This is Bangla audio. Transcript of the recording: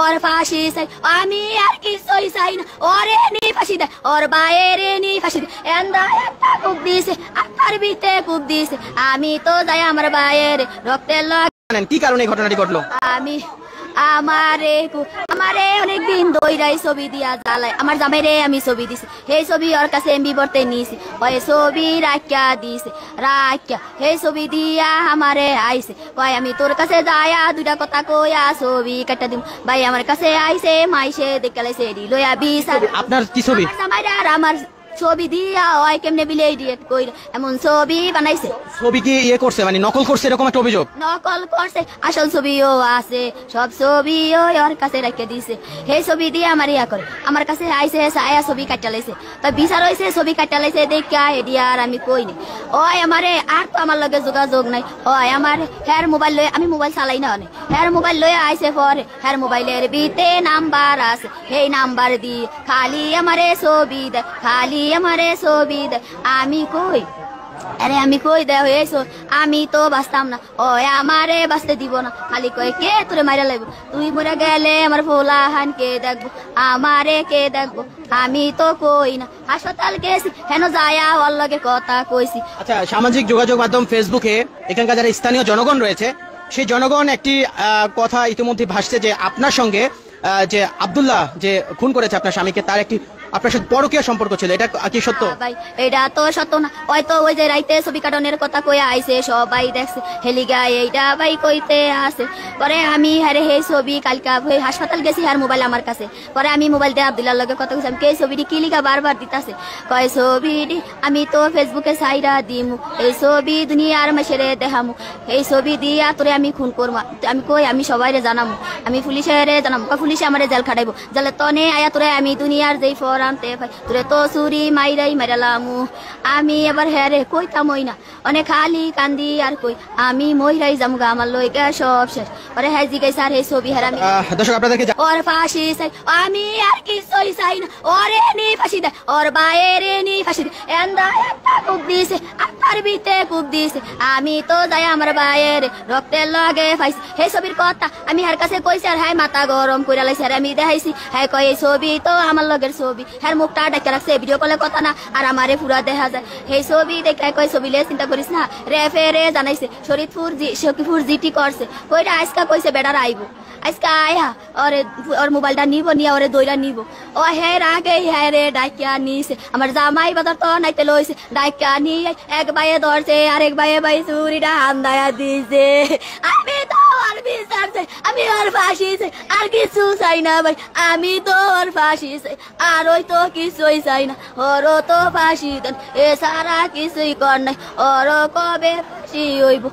ওর ফাঁসি চাই আমি আর কিছুই চাই না ওরে নি ফাঁসি দেয় ওর বাইরে নি ফাঁসি দেয় এন্দা একটা কূপ দিছে আত্মার বিতে কূপ দিছে আমি তো যাই আমার বাইরে রক্তের কি কারণে ঘটনাটি ঘটলো আমি আমারে আমারে অনেক দিন দইরাই ছবি দিয়া জালাই আমার জামাইরে আমি ছবি দিছি সেই ছবি ওর কাছে এমবি বর্তে নিছি কয় ছবি রাখিয়া দিছে রাখিয়া সেই ছবি দিয়া আমারে আইছে কয় আমি তোর কাছে যায়া দুইটা কথা কয়া ছবি কাটা দিম ভাই আমার কাছে আইছে মাইছে দেখালাইছে লইয়া বিশ আপনার কি ছবি জামাইরা আমার ছবি দিয়া ওই কেমনে বিলে ডিরেক্ট কই এমন ছবি বানাইছে ছবি কি ইয়ে করছে মানে নকল করছে এরকম একটা অভিযোগ নকল করছে আসল ছবিও আছে সব ছবি ওই ওর কাছে রেখে দিছে হে ছবি দিয়ে আমার ইয়া করে আমার কাছে আইছে সায়া ছবি কাটা লাইছে তো বিচার হইছে ছবি কাটা লাইছে দেখা এডি আর আমি কই নি ওই আমারে আর তো আমার লগে যোগাযোগ নাই ওই আমার হের মোবাইল লই আমি মোবাইল চালাই না অনেক হ্যার মোবাইল লয়ে আইসে ফর হ্যার মোবাইলের বিতে number us hey number the খালি আমারে সোবিদ খালি আমারে সোবিদ আমি কই আরে আমি কই দেও সো আমি তো বাঁচতাম না ও আমারে বাঁচতে দিব না খালি কই কে তোরে মারা লাগবো তুই মরে গেলে আমার ফোলাহান কে দেখবো আমারে কে দেখবো আমি তো কই না হাসপাতাল গেছি হেন যায়া ওর লগে কথা কইছি আচ্ছা সামাজিক যোগাযোগ মাধ্যম ফেসবুকে এখানকার যারা স্থানীয় জনগণ রয়েছে সেই জনগণ একটি কথা ইতিমধ্যে ভাসছে যে আপনার সঙ্গে যে আবদুল্লাহ যে খুন করেছে আপনার স্বামীকে তার একটি আপনার সাথে পরকীয়া সম্পর্ক ছিল এটা কি সত্য হ্যাঁ ভাই এটা তো সত্য না ওই তো ওই যে রাইতে ছবি কাটনের কথা কয়ে আইছে সবাই দেখছে হেলিগা এইটা ভাই কইতে আছে পরে আমি হারে হ্যাঁ হে ছবি কালকা ভাই হাসপাতাল গেছি আর হ্যাঁ মোবাইল আমার কাছে পরে আমি মোবাইল দিয়ে আব্দুল্লার লগে কথা কইছিলাম কে ছবিটি কি লিখা বারবার দিতাছে কয় ছবিটি আমি তো ফেসবুকে সাইরা দিম এই ছবি দুনিয়ার মাসেরে দেখাম এই ছবি দিয়া তোরে আমি খুন করবো আমি কই আমি সবাইরে জানাম আমি পুলিশের জানামু পুলিশে আমারে জেল খাটাইবো জেলে তনে আয়া তোরে আমি দুনিয়ার যেই ফর রানতে ভাই তোরে তো চুরি মাইরাই মাইরালামু আমি এবার হ্যাঁ রে কইতামই না অনেক খালি কান্দি আর কই আমি মহিলাই গা আমার লইকা সব শেষ আরে হ্যাঁ জিগাই স্যার এই ছবি হারামি দর্শক আপনাদেরকে ওর ফাঁসি সাই আমি আর কি সই সাই না ওরে নি ফাঁসি দেয় ওর বাইরে নি ফাঁসি দেয় এন্দা একটা কুক দিছে আর বিতে কুক দিছে আমি তো যাই আমার বাইরে রক্তের লগে ফাইছি হে ছবির কথা আমি হার কাছে কইছি আর হাই মাথা গরম কইরা লাইছি আর আমি দেখাইছি হ্যাঁ কই এই ছবি তো আমার লগের ছবি হ্যাঁ মুখটা ডাকে রাখছে ভিডিও কলে কথা না আর আমারে পুরা দেখা যায় হে ছবি দেখে কই ছবি লে চিন্তা করিস না রেফে রে জানাইছে শরীরপুর জি শকিপুর জিটি করছে কইটা আজকা কইছে বেড়ার আইব আজকা আয়া ওরে ওর মোবাইলটা নিব নিয়ে ওরে দইরা নিব ও হে রাগে হে রে ডাইকিয়া নিছে আমার জামাই বাজার তো নাইতে লইছে ডাইকিয়া নি এক বাইয়ে ধরছে এক বাইয়ে বাই চুরিটা হান্দায়া দিছে আমি আমি ওর ফাঁসি আর কিছু চাই না ভাই আমি তো ওর ফাঁসি আর ওই তো কিছুই চাই না ওর তো ফাঁসি দেন এ সারা কিছুই কর নাই ওর কবে ফাঁসি হইব